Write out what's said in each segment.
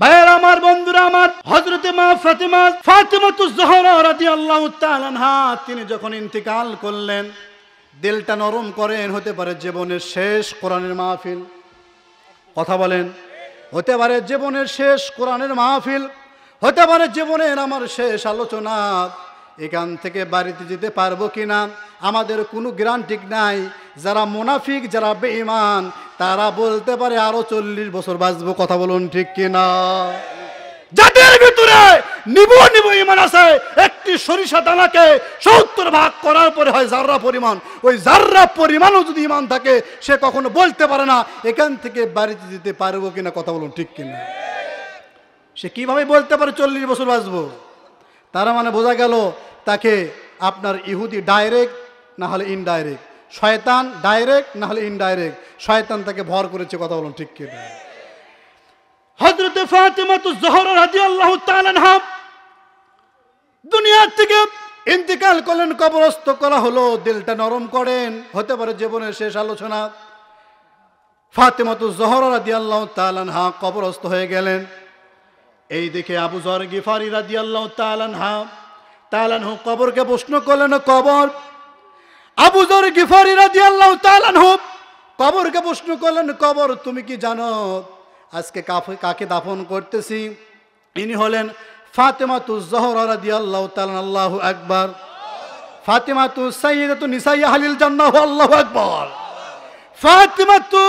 ভাইয়ের আমার বন্ধুরা আমার হজরতে মা ফাতেমা ফাতেমাতু জহরা রাদি আল্লাহ তালানহা তিনি যখন ইন্তিকাল করলেন দিলটা নরম করেন হতে পারে জীবনের শেষ কোরআনের মাহফিল কথা বলেন হতে পারে জীবনের শেষ কোরআনের মাহফিল হতে পারে জীবনের আমার শেষ আলোচনা এখান থেকে বাড়িতে যেতে পারবো কি না আমাদের কোনো গ্রান্টিক নাই যারা মোনাফিক যারা বেঈমান তারা বলতে পারে আরো চল্লিশ বছর বাঁচবো কথা বলুন ঠিক কিনা যাদের ভিতরে নিব নিব ইমান আছে একটি সরিষা দানাকে সত্তর ভাগ করার পরে হয় জাররা পরিমাণ ওই জাররা পরিমাণও যদি ইমান থাকে সে কখনো বলতে পারে না এখান থেকে বাড়িতে যেতে পারবো কিনা কথা বলুন ঠিক কিনা সে কিভাবে বলতে পারে চল্লিশ বছর বাঁচবো তারা মানে বোঝা গেল তাকে আপনার ইহুদি ডাইরেক্ট না হলে ইনডাইরেক্ট শয়তান ডাইরেক্ট না হলে ইনডাইরেক্ট শয়তান তাকে ভর করেছে কথা বলুন ঠিক কিনা হজরত ফাতেমা তো জহর রাজি আল্লাহ তালানহাব দুনিয়ার থেকে ইন্তিকাল করলেন কবরস্থ করা হলো দিলটা নরম করেন হতে পারে জীবনের শেষ আলোচনা ফাতেমাতু জহর রাদি আল্লাহ তালানহা কবরস্থ হয়ে গেলেন এই দেখে আবু জহর গিফারি রাদি আল্লাহ তালানহা তালানহু কবরকে প্রশ্ন করলেন কবর আবুজর গিফারি রাজি আল্লাহ তালানহু কবরকে প্রশ্ন করলেন কবর তুমি কি জানো আজকে কাকে দাফন করতেছি ইনি হলেন ফাতেমাতু জহর রাজি আল্লাহ তালান আল্লাহ একবার তু ফাতেমাতু সৈয়দাতু নিসাই আহলিল জান্নাহ আল্লাহ একবার ফাতেমাতু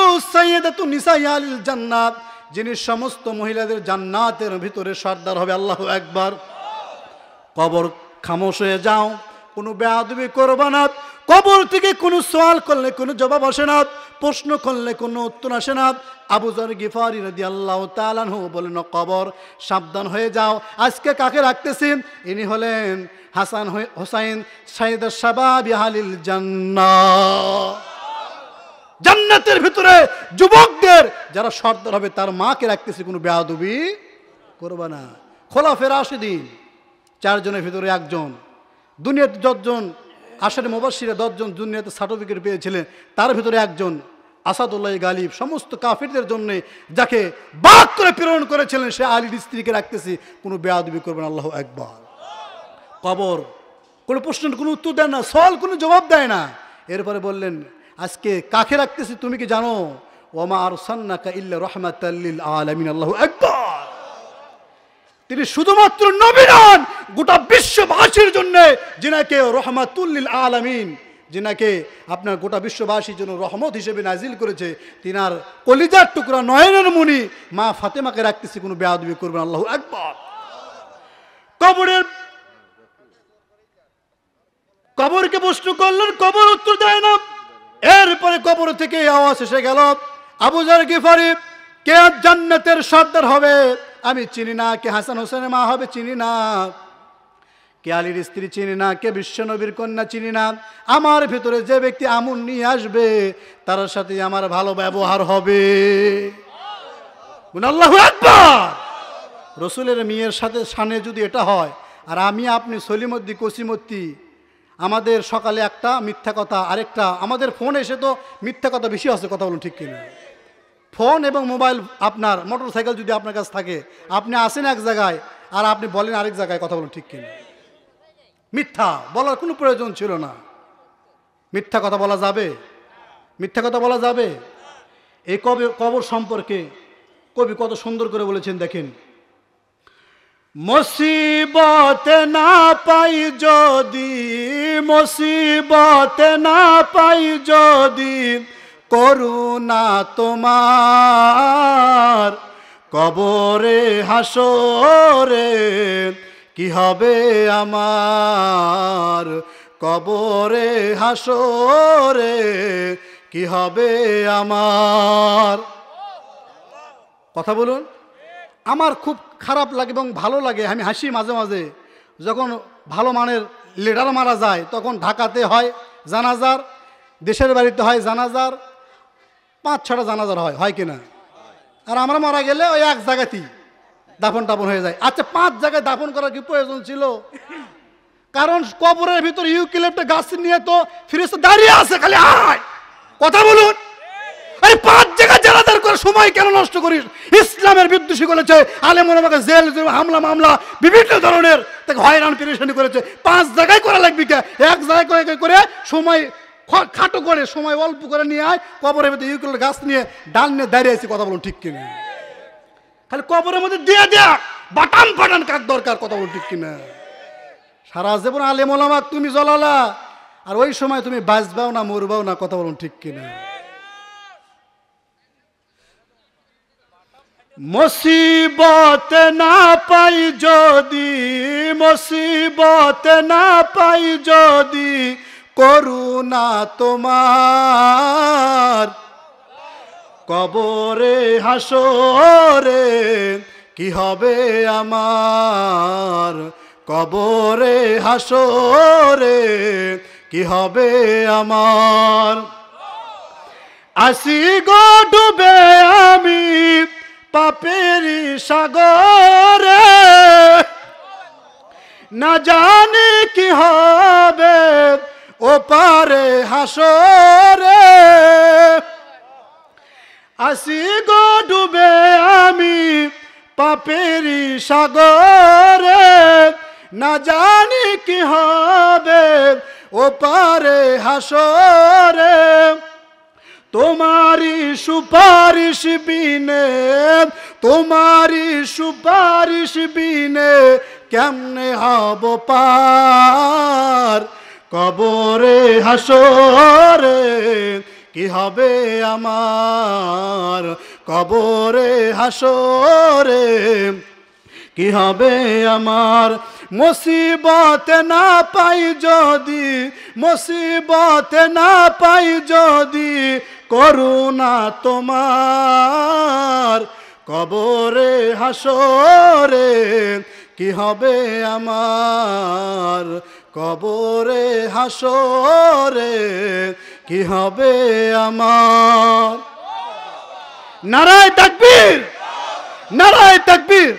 তু নিসাই আহলিল জান্নাত যিনি সমস্ত মহিলাদের জান্নাতের ভিতরে সর্দার হবে আল্লাহ একবার কবর খামোশ হয়ে যাও কোনো বেয়াদবি করবো না কবর থেকে কোনো সোয়াল করলে কোনো জবাব আসে না প্রশ্ন করলে কোনো উত্তর আসে না আবুজর গিফারি রদি আল্লাহ তালানহু বলেন কবর সাবধান হয়ে যাও আজকে কাকে রাখতেছি ইনি হলেন হাসান হোসাইন সাইদ সাবাবি হালিল জান্না জান্নাতের ভিতরে যুবকদের যারা সর্দার হবে তার মাকে রাখতেছে কোনো বেয়াদবি করবা না খোলা ফেরা আসে দিন চারজনের ভিতরে একজন দুনিয়াতে দশজন আষাঢ়ে মোবাসিরে দশজন দুনিয়াতে সার্টিফিকেট পেয়েছিলেন তার ভিতরে একজন আসাদুল্লাহ গালিব সমস্ত কাফিরদের জন্য যাকে বাক করে প্রেরণ করেছিলেন সে আলীর স্ত্রীকে রাখতেছি কোনো বেয়াদবি করবেন আল্লাহ একবার কবর কোনো প্রশ্নের কোনো উত্তর দেয় না সল কোনো জবাব দেয় না এরপরে বললেন আজকে কাকে রাখতেছি তুমি কি জানো ওমা আর সান্নাকা ইল্লা রহমাত আলমিন আল্লাহ একবার তিনি শুধুমাত্র নবী নন গোটা বিশ্ববাসীর জন্য যিনাকে রহমাতুল্লিল আলমিন যিনাকে আপনার গোটা বিশ্ববাসীর জন্য রহমত হিসেবে নাজিল করেছে তিনার কলিজার টুকরা নয়নের মুনি মা ফাতেমাকে রাখতেছে কোনো বেয়াদবি করবেন আল্লাহ একবার কবরের কবরকে প্রশ্ন করলেন কবর উত্তর দেয় না এরপরে কবর থেকে আওয়াজ এসে গেল আবুজার ফারিফ কে জান্নাতের সর্দার হবে আমি চিনি না কে হাসান হোসেনের মা হবে চিনি না কে আলীর স্ত্রী চিনি না কে বিশ্বনবীর কন্যা চিনি না আমার ভেতরে যে ব্যক্তি আমুন নিয়ে আসবে তার সাথে আমার ভালো ব্যবহার হবে রসুলের মেয়ের সাথে সানে যদি এটা হয় আর আমি আপনি সলিমদ্দি কসিমদ্দি আমাদের সকালে একটা মিথ্যা কথা আরেকটা আমাদের ফোন এসে তো মিথ্যা কথা বেশি আছে কথা বলুন ঠিক কিনা ফোন এবং মোবাইল আপনার মোটর সাইকেল যদি আপনার কাছে থাকে আপনি আসেন এক জায়গায় আর আপনি বলেন আরেক জায়গায় কথা বলুন ঠিক কিনা মিথ্যা বলার কোনো প্রয়োজন ছিল না মিথ্যা কথা বলা যাবে মিথ্যা কথা বলা যাবে এই কবে কবর সম্পর্কে কবি কত সুন্দর করে বলেছেন দেখেন মসিবত না পাই যদি মসিবত না পাই যদি করুণা তোমার কবরে হাসরে কি হবে আমার কবরে হাসরে কি হবে আমার কথা বলুন আমার খুব খারাপ লাগে এবং ভালো লাগে আমি হাসি মাঝে মাঝে যখন ভালো মানের লিডার মারা যায় তখন ঢাকাতে হয় জানাজার দেশের বাড়িতে হয় জানাজার পাঁচ ছটা জানাজার হয় হয় কিনা আর আমরা মারা গেলে ওই এক জায়গাতেই দাফন টাফন হয়ে যায় আচ্ছা পাঁচ জায়গায় দাফন করার কি প্রয়োজন ছিল কারণ কবরের ভিতরে ইউকিলেপ্টে গাছ নিয়ে তো ফিরেছে দাঁড়িয়ে আছে খালি আয় কথা বলুন আরে পাঁচ জায়গায় জেলাদার করে সময় কেন নষ্ট করিস ইসলামের বিদ্বেষী করেছে আলেমন আমাকে জেল হামলা মামলা বিভিন্ন ধরনের তাকে হয়রান পেরেশানি করেছে পাঁচ জায়গায় করা লাগবে কে এক জায়গায় করে সময় খাটো করে সময় অল্প করে নিয়ে আয় কবরের মধ্যে ইউকুল গাছ নিয়ে ডাল নিয়ে দাঁড়িয়ে আছি কথা বলুন ঠিক কিনা খালি কবরের মধ্যে দিয়ে দেয়া বাটান ফাটান কার দরকার কথা বলুন ঠিক কিনা সারা জীবন আলেম ওলামাক তুমি জ্বলালা আর ওই সময় তুমি বাঁচবাও না মরবাও না কথা বলুন ঠিক কিনা মসিবত না পাই যদি মসিবত না পাই যদি করুণা তোমার কবরে হাসরে কি হবে আমার কবরে হাসরে কি হবে আমার আসি গো ডুবে আমি পাপেরি সাগরে না জানি কি হবে ও পারে হাসরে আসি গো ডুবে আমি পাপেরি সাগরে না জানি কি হবে ও পারে হাসরে তোমারি সুপারিশ বিনে তোমারি সুপারিশ বিনে কেমনে হব পার কবরে হাসরে কি হবে আমার কবরে হাসরে কি হবে আমার মুসিবত না পাই যদি মুসিবত না পাই যদি করুণা তোমার কবরে হাসরে কি হবে আমার কবরে হাসরে কি হবে আমার নারায় তাকবীর নারায় তাকবীর